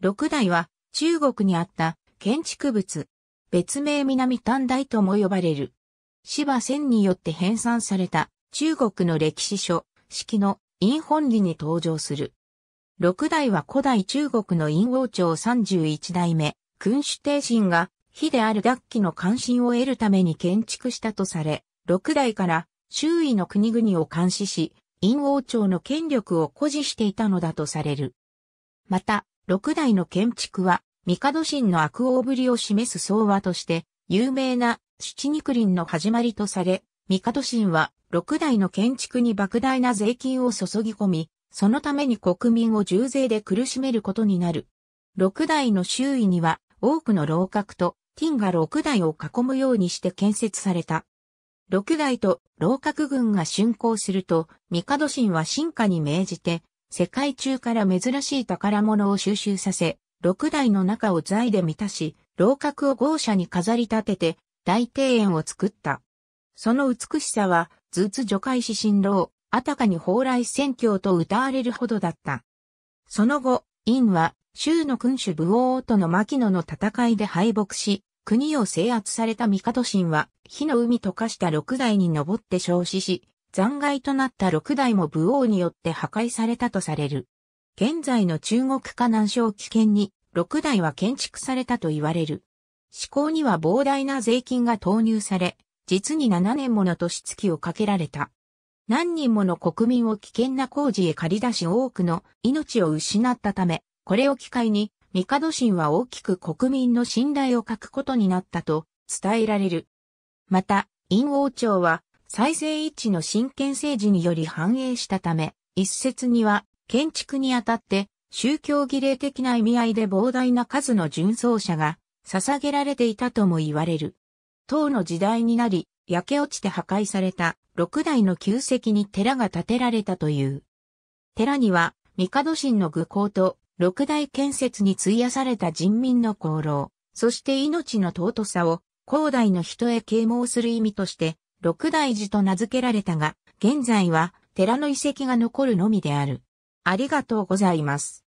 六代は中国にあった建築物、別名南短大とも呼ばれる。芝仙によって編纂された中国の歴史書、式の陰本理に登場する。六代は古代中国の陰王朝三十一代目、君主帝神が、火である楽器の関心を得るために建築したとされ、六代から周囲の国々を監視し、陰王朝の権力を誇示していたのだとされる。また、六代の建築は、帝神の悪王ぶりを示す相和として、有名な七肉林の始まりとされ、帝神は六代の建築に莫大な税金を注ぎ込み、そのために国民を重税で苦しめることになる。六代の周囲には多くの楼閣と金が六代を囲むようにして建設された。六代と楼閣軍が竣工すると、帝神は進化に命じて世界中から珍しい宝物を収集させ、六台の中を財で満たし、楼閣を豪奢に飾り立てて、大庭園を作った。その美しさは、ずつ除海し新郎、あたかに蓬莱宣教と歌われるほどだった。その後、院は、州の君主武王との牧野の戦いで敗北し、国を制圧された帝神は、火の海溶かした六代に登って消死し、残骸となった六代も武王によって破壊されたとされる。現在の中国河南省危険に六代は建築されたと言われる。施行には膨大な税金が投入され、実に7年もの年月をかけられた。何人もの国民を危険な工事へ借り出し多くの命を失ったため、これを機会に、帝神は大きく国民の信頼を欠くことになったと伝えられる。また、陰王朝は再生一致の真剣政治により繁栄したため、一説には建築にあたって宗教儀礼的な意味合いで膨大な数の純葬者が捧げられていたとも言われる。唐の時代になり、焼け落ちて破壊された六代の旧跡に寺が建てられたという。寺には、帝神の愚行と六代建設に費やされた人民の功労、そして命の尊さを、高代の人へ啓蒙する意味として、六大寺と名付けられたが、現在は寺の遺跡が残るのみである。ありがとうございます。